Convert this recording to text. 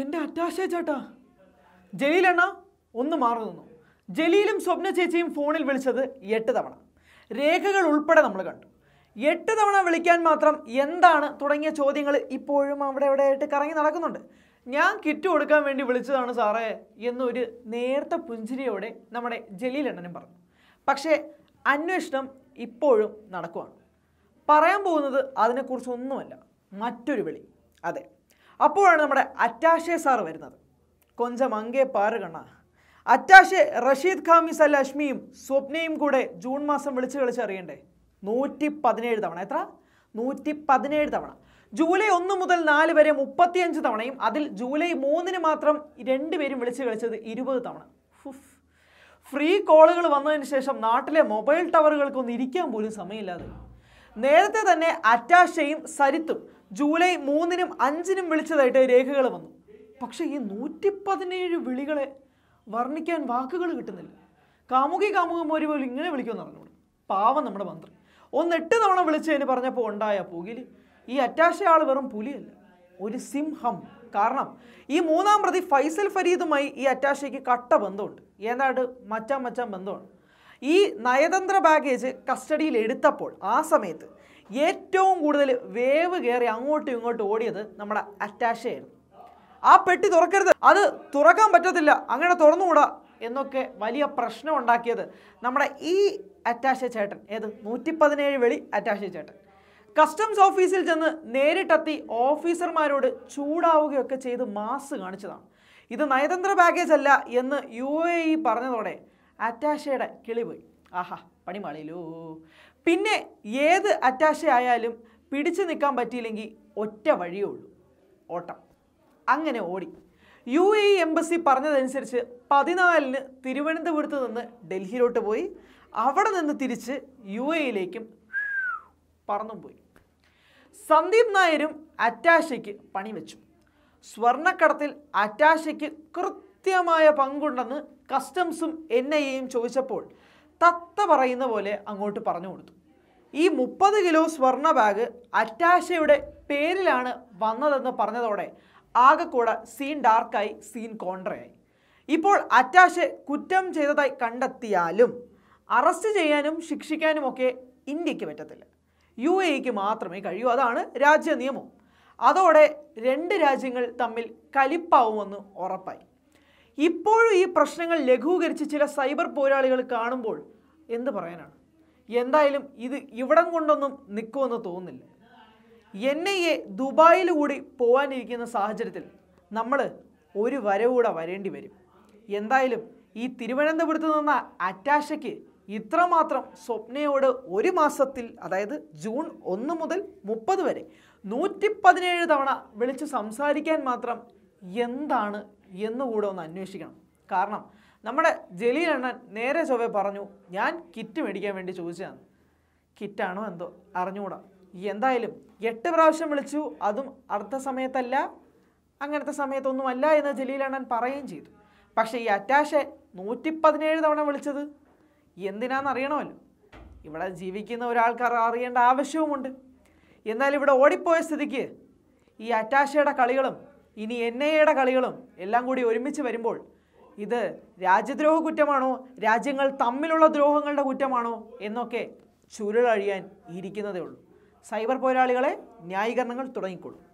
എൻ്റെ അറ്റാശ ചേട്ടാ ജലീലണ്ണ ഒന്ന് മാറി നിന്നു ജലീലും സ്വപ്ന ചേച്ചിയും ഫോണിൽ വിളിച്ചത് എട്ട് തവണ രേഖകൾ ഉൾപ്പെടെ നമ്മൾ കണ്ടു എട്ട് തവണ വിളിക്കാൻ മാത്രം എന്താണ് തുടങ്ങിയ ചോദ്യങ്ങൾ ഇപ്പോഴും അവിടെ ഇവിടെ ആയിട്ട് കറങ്ങി നടക്കുന്നുണ്ട് ഞാൻ കിറ്റ് കൊടുക്കാൻ വേണ്ടി വിളിച്ചതാണ് സാറേ എന്നൊരു നേർത്ത പുഞ്ചിരിയോടെ നമ്മുടെ ജലീലണ്ണനും പറഞ്ഞു പക്ഷേ അന്വേഷണം ഇപ്പോഴും നടക്കുവാണ് പറയാൻ പോകുന്നത് അതിനെക്കുറിച്ചൊന്നുമല്ല മറ്റൊരു വിളി അതെ അപ്പോഴാണ് നമ്മുടെ അറ്റാഷെ സാർ വരുന്നത് കൊഞ്ചം അങ്കേ പാറുകണ്ണ അറ്റാഷെ റഷീദ് ഖാമിസ് അൽ അഷ്മിയും സ്വപ്നയും കൂടെ ജൂൺ മാസം വിളിച്ചു അറിയണ്ടേ നൂറ്റി പതിനേഴ് തവണ എത്ര നൂറ്റി പതിനേഴ് തവണ ജൂലൈ ഒന്ന് മുതൽ നാല് വരെ മുപ്പത്തിയഞ്ച് തവണയും അതിൽ ജൂലൈ മൂന്നിന് മാത്രം രണ്ടുപേരും വിളിച്ചു കളിച്ചത് ഇരുപത് തവണ ഫ്രീ കോളുകൾ വന്നതിന് ശേഷം നാട്ടിലെ മൊബൈൽ ടവറുകൾക്കൊന്നും ഇരിക്കാൻ പോലും സമയമില്ലാതെ നേരത്തെ തന്നെ അറ്റാഷയും സരിത്തും ജൂലൈ മൂന്നിനും അഞ്ചിനും വിളിച്ചതായിട്ട് രേഖകൾ വന്നു പക്ഷേ ഈ നൂറ്റി പതിനേഴ് വിളികളെ വർണ്ണിക്കാൻ വാക്കുകൾ കിട്ടുന്നില്ല കാമുകി ഒരു പോലും ഇങ്ങനെ വിളിക്കുമെന്ന് പറഞ്ഞോളു പാവം നമ്മുടെ മന്ത്രി ഒന്ന് എട്ട് തവണ വിളിച്ചതിന് പറഞ്ഞപ്പോൾ ഉണ്ടായ പുകില് ഈ അറ്റാശ ആൾ വെറും പുലിയല്ല ഒരു സിംഹം കാരണം ഈ മൂന്നാം പ്രതി ഫൈസൽ ഫരീദുമായി ഈ അറ്റാശയ്ക്ക് കട്ട ബന്ധമുണ്ട് ഏതാണ്ട് മച്ചാം മച്ചാം ബന്ധമാണ് ഈ നയതന്ത്ര ബാഗേജ് കസ്റ്റഡിയിൽ എടുത്തപ്പോൾ ആ സമയത്ത് ഏറ്റവും കൂടുതൽ വേവ് കയറി അങ്ങോട്ടും ഇങ്ങോട്ടും ഓടിയത് നമ്മുടെ അറ്റാഷേ ആയിരുന്നു ആ പെട്ടി തുറക്കരുത് അത് തുറക്കാൻ പറ്റത്തില്ല അങ്ങനെ തുറന്നുകൂടാ എന്നൊക്കെ വലിയ പ്രശ്നം ഉണ്ടാക്കിയത് നമ്മുടെ ഈ അറ്റാഷെ ചേട്ടൻ ഏത് നൂറ്റി പതിനേഴ് വെളി അറ്റാഷെ ചേട്ടൻ കസ്റ്റംസ് ഓഫീസിൽ ചെന്ന് നേരിട്ടെത്തി ഓഫീസർമാരോട് ചൂടാവുകയൊക്കെ ചെയ്ത് മാസ് കാണിച്ചതാണ് ഇത് നയതന്ത്ര ബാഗേജ് അല്ല എന്ന് യു എ ഇ പറഞ്ഞതോടെ അറ്റാശയുടെ കിളി പോയി ആഹാ പണിമാളിയിലോ പിന്നെ ഏത് അറ്റാഷ ആയാലും പിടിച്ചു നിൽക്കാൻ പറ്റിയില്ലെങ്കിൽ ഒറ്റ വഴിയേ ഉള്ളൂ ഓട്ടം അങ്ങനെ ഓടി യു എ എംബസി പറഞ്ഞതനുസരിച്ച് പതിനാലിന് തിരുവനന്തപുരത്ത് നിന്ന് ഡൽഹിയിലോട്ട് പോയി അവിടെ നിന്ന് തിരിച്ച് യു എയിലേക്കും പറന്നും പോയി സന്ദീപ് നായരും പണി വെച്ചു സ്വർണ്ണക്കടത്തിൽ അറ്റാശയ്ക്ക് കൃത്യ കൃത്യമായ പങ്കുണ്ടെന്ന് കസ്റ്റംസും എൻ ഐ എയും ചോദിച്ചപ്പോൾ തത്ത പറയുന്ന പോലെ അങ്ങോട്ട് പറഞ്ഞു കൊടുത്തു ഈ മുപ്പത് കിലോ സ്വർണ്ണ ബാഗ് അറ്റാശയുടെ പേരിലാണ് വന്നതെന്ന് പറഞ്ഞതോടെ ആകെക്കൂടെ സീൻ ഡാർക്കായി സീൻ കോൺട്രയായി ഇപ്പോൾ അറ്റാഷെ കുറ്റം ചെയ്തതായി കണ്ടെത്തിയാലും അറസ്റ്റ് ചെയ്യാനും ശിക്ഷിക്കാനുമൊക്കെ ഇന്ത്യക്ക് പറ്റത്തില്ല യു എക്ക് മാത്രമേ കഴിയൂ അതാണ് രാജ്യ നിയമം അതോടെ രണ്ട് രാജ്യങ്ങൾ തമ്മിൽ കലിപ്പാവുമെന്ന് ഉറപ്പായി ഇപ്പോഴും ഈ പ്രശ്നങ്ങൾ ലഘൂകരിച്ച് ചില സൈബർ പോരാളികൾ കാണുമ്പോൾ എന്ത് പറയാനാണ് എന്തായാലും ഇത് ഇവിടം കൊണ്ടൊന്നും നിൽക്കുമെന്ന് തോന്നുന്നില്ല എൻ ഐ എ ദുബായിൽ കൂടി പോകാനിരിക്കുന്ന സാഹചര്യത്തിൽ നമ്മൾ ഒരു വരവൂടെ വരേണ്ടി വരും എന്തായാലും ഈ തിരുവനന്തപുരത്ത് നിന്ന അറ്റാഷയ്ക്ക് ഇത്രമാത്രം സ്വപ്നയോട് ഒരു മാസത്തിൽ അതായത് ജൂൺ ഒന്ന് മുതൽ മുപ്പത് വരെ നൂറ്റി പതിനേഴ് തവണ വിളിച്ച് സംസാരിക്കാൻ മാത്രം എന്താണ് എന്നുകൂടെ ഒന്ന് അന്വേഷിക്കണം കാരണം നമ്മുടെ ജലീൽ അണ്ണൻ നേരെ ചൊവ്വേ പറഞ്ഞു ഞാൻ കിറ്റ് മേടിക്കാൻ വേണ്ടി ചോദിച്ചതാണ് കിറ്റാണോ എന്തോ അറിഞ്ഞുകൂടാ എന്തായാലും എട്ട് പ്രാവശ്യം വിളിച്ചു അതും അർദ്ധ സമയത്തല്ല അങ്ങനത്തെ സമയത്തൊന്നുമല്ല എന്ന് ജലീൽ അണ്ണൻ പറയുകയും ചെയ്തു പക്ഷേ ഈ അറ്റാഷെ നൂറ്റി പതിനേഴ് തവണ വിളിച്ചത് എന്തിനാണെന്ന് അറിയണമല്ലോ ഇവിടെ ജീവിക്കുന്ന ഒരാൾക്കാർ അറിയേണ്ട ആവശ്യവുമുണ്ട് എന്നാൽ ഇവിടെ ഓടിപ്പോയ സ്ഥിതിക്ക് ഈ അറ്റാഷയുടെ കളികളും ഇനി എൻ ഐ എയുടെ കളികളും എല്ലാം കൂടി ഒരുമിച്ച് വരുമ്പോൾ ഇത് രാജ്യദ്രോഹ കുറ്റമാണോ രാജ്യങ്ങൾ തമ്മിലുള്ള ദ്രോഹങ്ങളുടെ കുറ്റമാണോ എന്നൊക്കെ ചുരുളഴിയാൻ ഇരിക്കുന്നതേ ഉള്ളൂ സൈബർ പോരാളികളെ ന്യായീകരണങ്ങൾ തുടങ്ങിക്കൊള്ളും